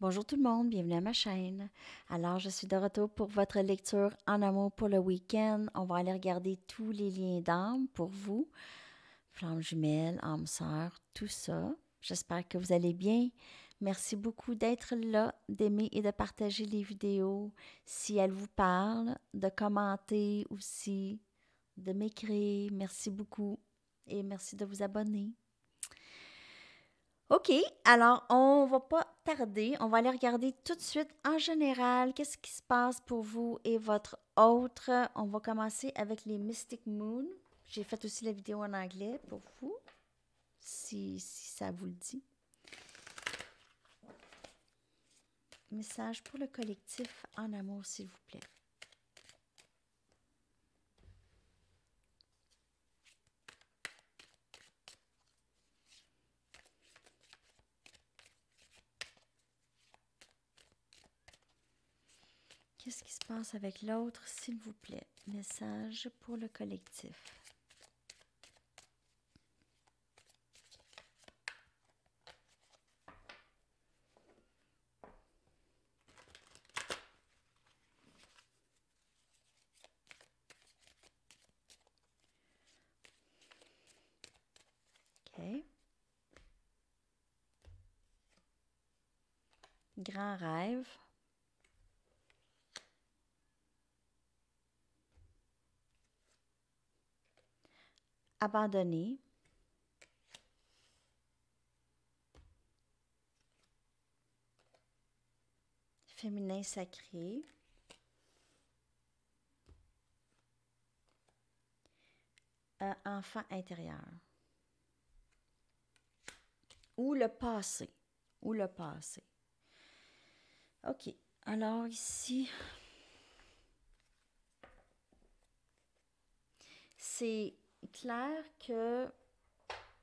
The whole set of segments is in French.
Bonjour tout le monde, bienvenue à ma chaîne. Alors, je suis de retour pour votre lecture en amour pour le week-end. On va aller regarder tous les liens d'âme pour vous. Flamme jumelle, âme sœur, tout ça. J'espère que vous allez bien. Merci beaucoup d'être là, d'aimer et de partager les vidéos. Si elles vous parlent, de commenter aussi, de m'écrire. Merci beaucoup et merci de vous abonner. OK, alors on va pas tarder, on va aller regarder tout de suite en général qu'est-ce qui se passe pour vous et votre autre. On va commencer avec les Mystic Moon. J'ai fait aussi la vidéo en anglais pour vous, si ça vous le dit. Message pour le collectif en amour, s'il vous plaît. Qu'est-ce qui se passe avec l'autre, s'il vous plaît? Message pour le collectif. OK. Grand rêve. abandonné. Féminin sacré. enfant intérieur. Ou le passé. Ou le passé. OK. Alors ici, c'est clair que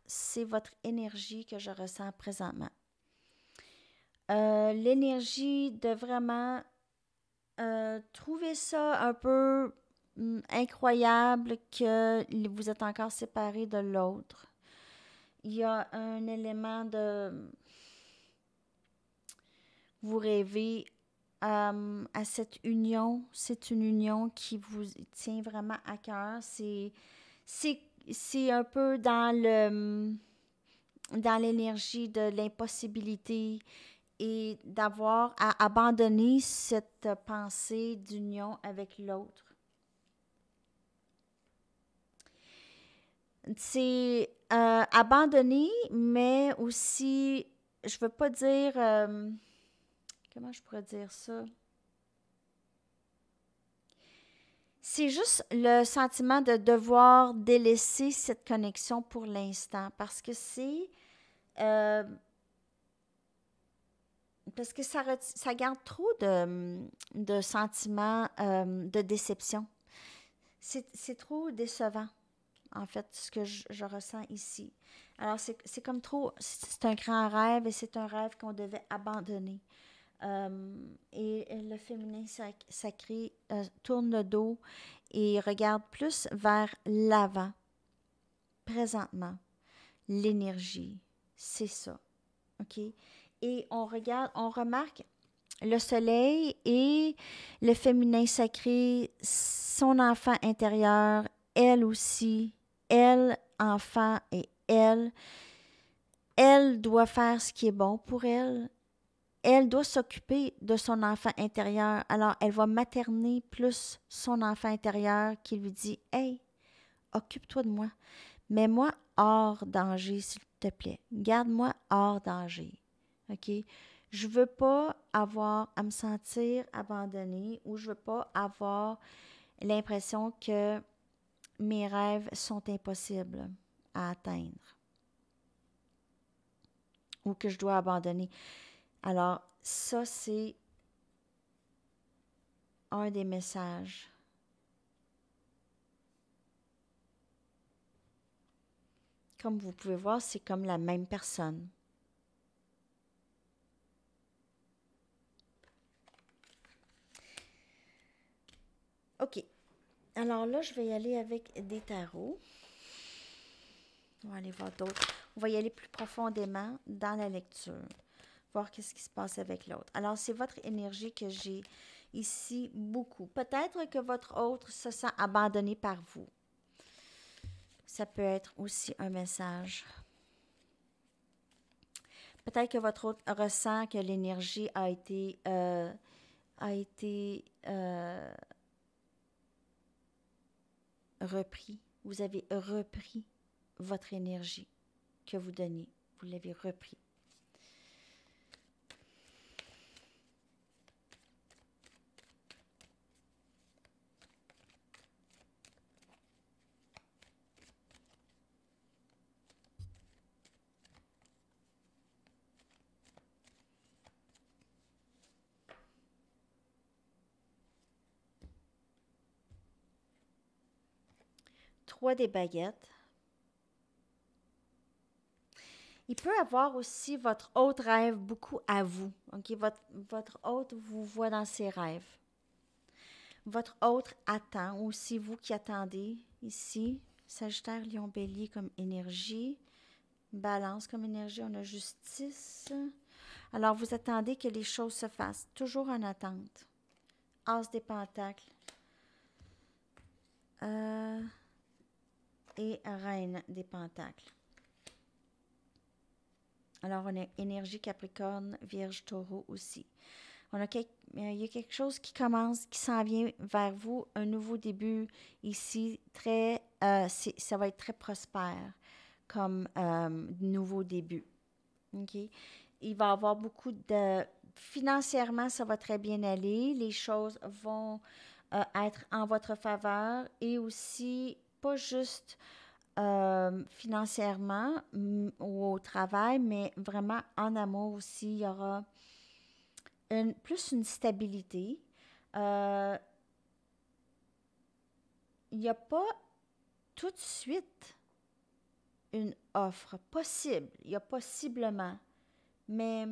c'est votre énergie que je ressens présentement. Euh, l'énergie de vraiment euh, trouver ça un peu hum, incroyable que vous êtes encore séparé de l'autre. Il y a un élément de vous rêvez à cette union. C'est une union qui vous tient vraiment à cœur. C'est c'est un peu dans le hum, dans l'énergie de l'impossibilité et d'avoir à abandonner cette pensée d'union avec l'autre. C'est euh, abandonner, mais aussi, je ne veux pas dire, hum, comment je pourrais dire ça? c'est juste le sentiment de devoir délaisser cette connexion pour l'instant parce que c'est. Euh, parce que ça, garde trop de, sentiments euh, de déception. C'est trop décevant, en fait, ce que je, je ressens ici. Alors, c'est comme trop. C'est un grand rêve et c'est un rêve qu'on devait abandonner. Euh, et euh, le féminin sacré euh, tourne le dos et regarde plus vers l'avant, présentement. L'énergie, c'est ça. OK? Et on regarde, on remarque le soleil et le féminin sacré, son enfant intérieur, elle aussi, elle, enfant et elle. Elle doit faire ce qui est bon pour elle elle doit s'occuper de son enfant intérieur. Alors, elle va materner plus son enfant intérieur qui lui dit Hey, occupe-toi de moi. Mets-moi hors danger, s'il te plaît. Garde-moi hors danger. OK? Je ne veux pas avoir à me sentir abandonnée ou je ne veux pas avoir l'impression que mes rêves sont impossibles à atteindre ou que je dois abandonner. Alors, ça, c'est un des messages. Comme vous pouvez voir, c'est comme la même personne. OK. Alors là, je vais y aller avec des tarots. On va aller voir d'autres. On va y aller plus profondément dans la lecture qu'est-ce qui se passe avec l'autre. Alors, c'est votre énergie que j'ai ici beaucoup. Peut-être que votre autre se sent abandonné par vous. Ça peut être aussi un message. Peut-être que votre autre ressent que l'énergie a été, euh, a été euh, repris. Vous avez repris votre énergie que vous donnez. Vous l'avez repris. Trois des baguettes. Il peut avoir aussi votre autre rêve beaucoup à vous. Votre, votre vous voit dans ses rêves. Votre autre attend, Aussi, vous qui attendez ici, Sagittaire, Lion, Bélier comme énergie, Balance comme énergie, on a Justice. Alors vous attendez que les choses se fassent, toujours en attente. As des Pentacles. Euh, et Reine des Pentacles. Alors, on a énergie Capricorne, Vierge, Taureau aussi. On a quelque, euh, il y a quelque chose qui commence, qui s'en vient vers vous, un nouveau début ici, très, euh, ça va être très prospère comme euh, nouveau début. OK? Il va y avoir beaucoup de... Financièrement, ça va très bien aller. Les choses vont être en votre faveur et aussi pas juste euh, financièrement ou au travail, mais vraiment en amour aussi. Il y aura une, plus une stabilité. Euh, il n'y a pas tout de suite une offre possible. Il y a possiblement, mais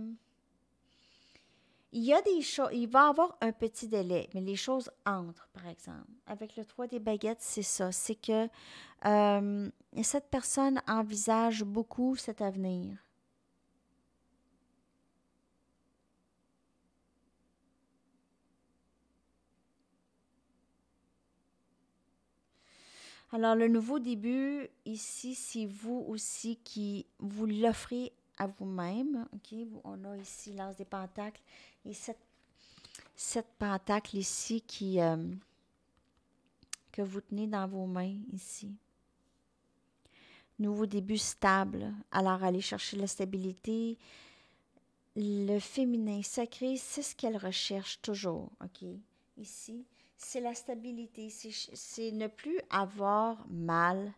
il y a des choses, il va avoir un petit délai, mais les choses entrent, par exemple. Avec le 3 des baguettes, c'est ça. C'est que euh, cette personne envisage beaucoup cet avenir. Alors, le nouveau début, ici, c'est vous aussi qui vous l'offrez à vous-même. On a ici l'as des pentacles et cette, cette pentacle ici qui, euh, que vous tenez dans vos mains ici. Nouveau début stable. Alors, allez chercher la stabilité. Le féminin sacré, c'est ce qu'elle recherche toujours. OK? Ici, c'est la stabilité. C'est ne plus avoir mal.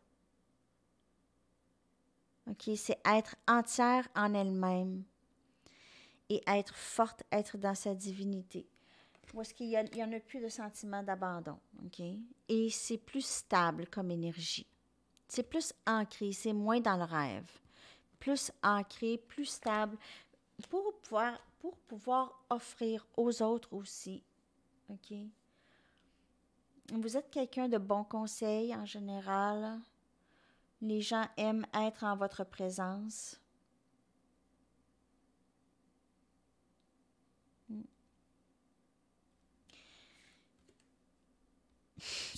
OK? C'est être entière en elle-même et être forte, être dans sa divinité. Parce est-ce qu'il n'y en a plus de sentiment d'abandon, OK? Et c'est plus stable comme énergie. C'est plus ancré, c'est moins dans le rêve. Plus ancré, plus stable, pour pouvoir, pour pouvoir offrir aux autres aussi, OK? Vous êtes quelqu'un de bon conseil en général. Les gens aiment être en votre présence.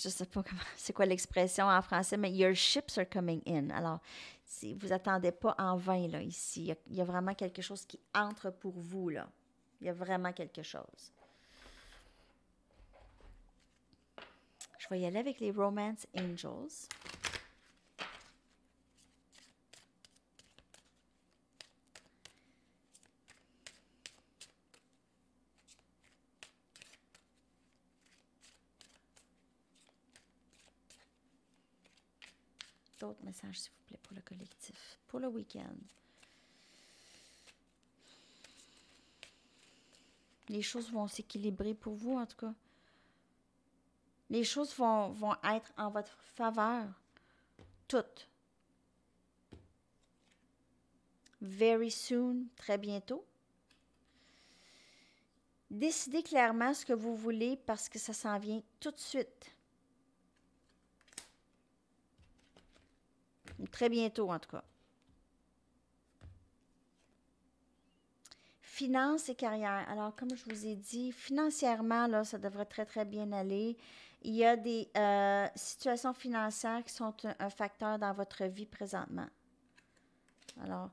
je sais pas comment, c'est quoi l'expression en français, mais your ships are coming in. Alors, si vous attendez pas en vain là ici, il y, a, y, a vraiment quelque chose qui entre pour vous là. Il y a vraiment quelque chose. Je vais y aller avec les Romance Angels. d'autres messages, s'il vous plaît, pour le collectif, pour le week-end. Les choses vont s'équilibrer pour vous, en tout cas. Les choses vont, être en votre faveur. Toutes. Very soon, très bientôt. Décidez clairement ce que vous voulez parce que ça s'en vient tout de suite. Très bientôt, en tout cas. Finances et carrière. Alors, comme je vous ai dit, financièrement, là, ça devrait très, très bien aller. Il y a des euh, situations financières qui sont un, facteur dans votre vie présentement. Alors,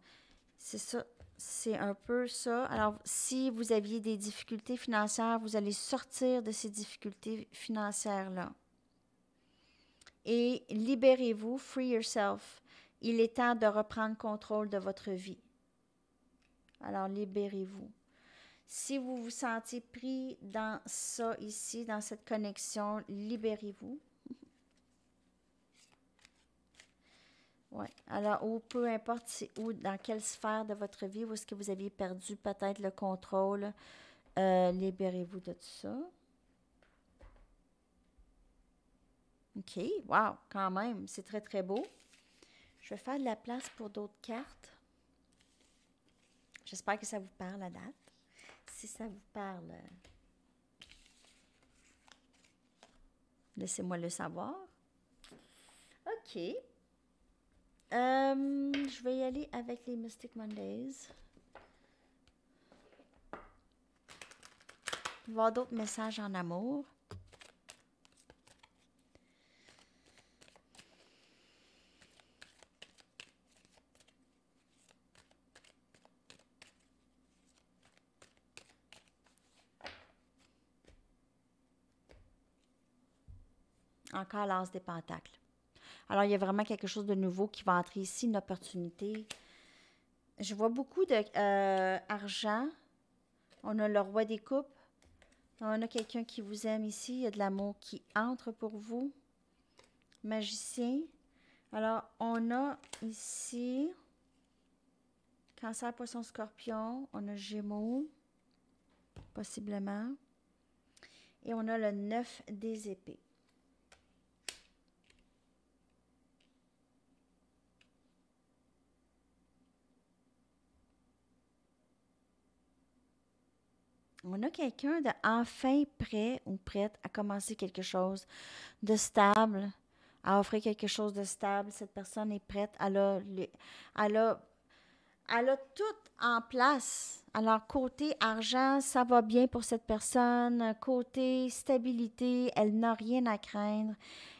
c'est ça. C'est un peu ça. Alors, si vous aviez des difficultés financières, vous allez sortir de ces difficultés financières-là et libérez-vous, free yourself. Il est temps de reprendre contrôle de votre vie. Alors libérez-vous. Si vous vous sentez pris dans ça ici, dans cette connexion, libérez-vous. Alors, ou peu importe dans quelle sphère de votre vie, où est-ce que vous aviez perdu peut-être le contrôle, euh, libérez-vous de tout ça. OK, wow, quand même, c'est très, très beau. Je vais faire de la place pour d'autres cartes. J'espère que ça vous parle à date. Si ça vous parle, euh, laissez-moi le savoir. OK. Euh, je vais y aller avec les Mystic Mondays. Voir d'autres messages en amour. encore l'as des pentacles. Alors, il y a vraiment quelque chose de nouveau qui va entrer ici, une opportunité. Je vois beaucoup d'argent. Euh, on a le roi des coupes. On a quelqu'un qui vous aime ici. Il y a de l'amour qui entre pour vous. Magicien. Alors, on a ici cancer, poisson, scorpion. On a gémeaux, possiblement. Et on a le neuf des épées. On a quelqu'un de enfin prêt ou prête à commencer quelque chose de stable, à offrir quelque chose de stable. Cette personne est prête. Elle a, elle a, elle a tout en place. Alors, côté argent, ça va bien pour cette personne. Côté stabilité, elle n'a rien à craindre.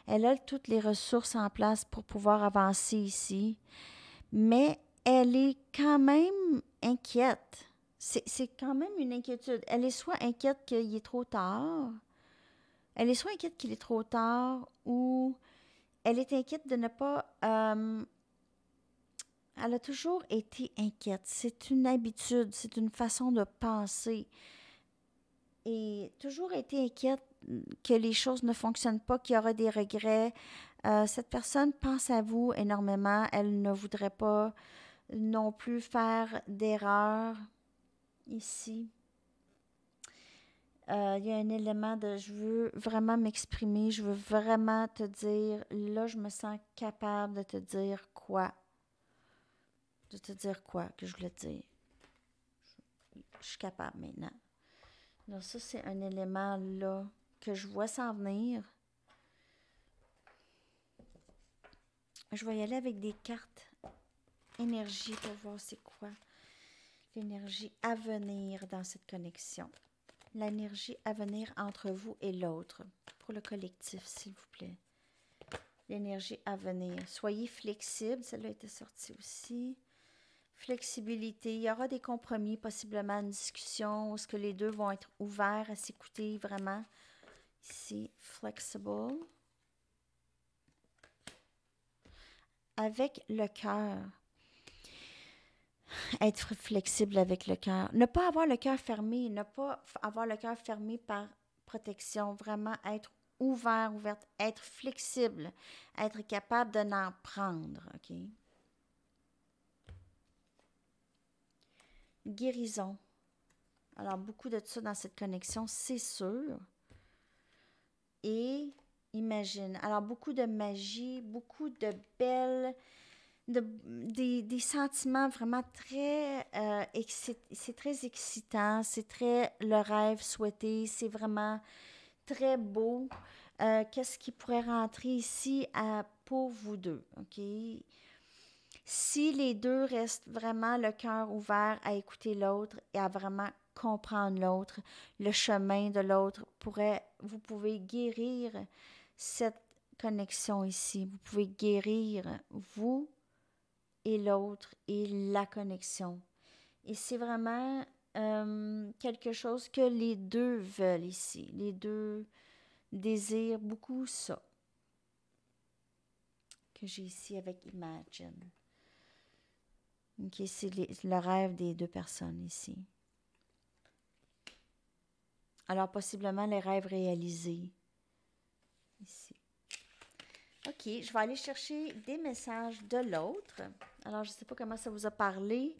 Elle a toutes les ressources en place pour pouvoir avancer ici. Mais elle est quand même inquiète c'est quand même une inquiétude. Elle est soit inquiète qu'il est trop tard, elle est soit inquiète qu'il est trop tard, ou elle est inquiète de ne pas... Euh, elle a toujours été inquiète. C'est une habitude, c'est une façon de penser. Et toujours été inquiète que les choses ne fonctionnent pas, qu'il y aura des regrets. Euh, cette personne pense à vous énormément. Elle ne voudrait pas non plus faire d'erreurs ici. Euh, il y a un élément de je veux vraiment m'exprimer, je veux vraiment te dire, là, je me sens capable de te dire quoi. De te dire quoi que je voulais te dire. Je, je suis capable maintenant. Donc, ça, c'est un élément là que je vois s'en venir. Je vais y aller avec des cartes énergie pour voir c'est quoi l'énergie à venir dans cette connexion. L'énergie à venir entre vous et l'autre, pour le collectif, s'il vous plaît. L'énergie à venir. Soyez flexible, celle-là était sortie aussi. Flexibilité, il y aura des compromis, possiblement une discussion, est-ce que les deux vont être ouverts à s'écouter vraiment. Ici, flexible. Avec le cœur, être flexible avec le cœur. Ne pas avoir le cœur fermé, ne pas avoir le cœur fermé par protection, vraiment être ouvert, ouverte, être flexible, être capable de n'en prendre, OK? Guérison. Alors, beaucoup de ça dans cette connexion, c'est sûr. Et imagine. Alors, beaucoup de magie, beaucoup de belles des, sentiments vraiment très... Euh, excitants, c'est très excitant, c'est très le rêve souhaité, c'est vraiment très beau. Euh, qu'est-ce qui pourrait rentrer ici pour vous deux, OK? Si les deux restent vraiment le cœur ouvert à écouter l'autre et à vraiment comprendre l'autre, le chemin de l'autre pourrait, vous pouvez guérir cette connexion ici. Vous pouvez guérir vous et l'autre et la connexion. Et c'est vraiment euh, quelque chose que les deux veulent ici. Les deux désirent beaucoup ça que j'ai ici avec Imagine. c'est le rêve des deux personnes ici. Alors, possiblement les rêves réalisés ici. OK, je vais aller chercher des messages de l'autre. Alors, je ne sais pas comment ça vous a parlé.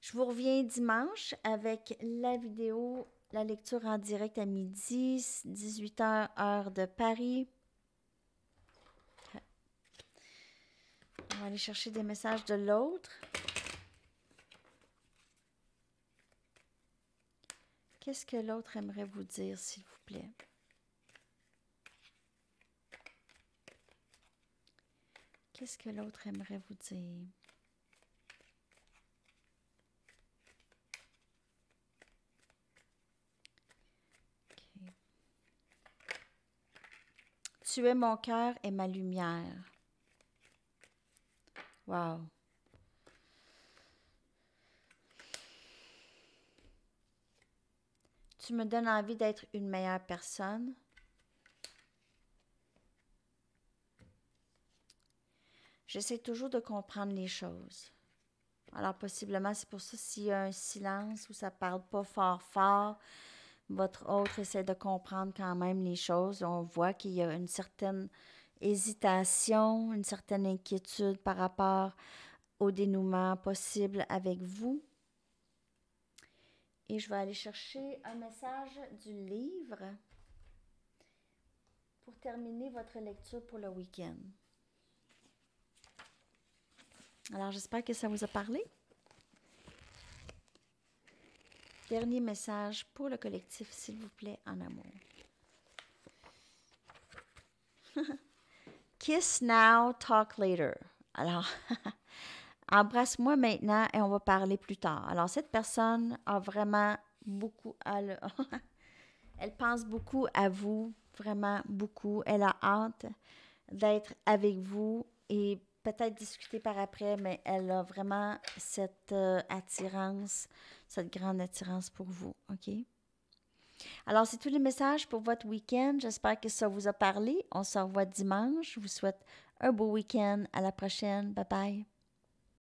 Je vous reviens dimanche avec la vidéo, la lecture en direct à midi, 18h, heure de Paris. On va aller chercher des messages de l'autre. Qu'est-ce que l'autre aimerait vous dire, s'il vous plaît? Qu'est-ce que l'autre aimerait vous dire? Tu es mon cœur et ma lumière. Wow. Tu me donnes envie d'être une meilleure personne. j'essaie toujours de comprendre les choses. Alors, possiblement, c'est pour ça s'il y a un silence où ça ne parle pas fort, fort, votre autre essaie de comprendre quand même les choses. On voit qu'il y a une certaine hésitation, une certaine inquiétude par rapport au dénouement possible avec vous. Et je vais aller chercher un message du livre pour terminer votre lecture pour le week-end. Alors, j'espère que ça vous a parlé. Dernier message pour le collectif, s'il vous plaît, en amour. Kiss now, talk later. Alors, embrasse-moi maintenant et on va parler plus tard. Alors, cette personne a vraiment beaucoup à le... Elle pense beaucoup à vous, vraiment beaucoup. Elle a hâte d'être avec vous et peut-être discuter par après, mais elle a vraiment cette euh, attirance, cette grande attirance pour vous, OK? Alors, c'est tous les messages pour votre week-end. J'espère que ça vous a parlé. On se revoit dimanche. Je vous souhaite un beau week-end. À la prochaine. Bye bye.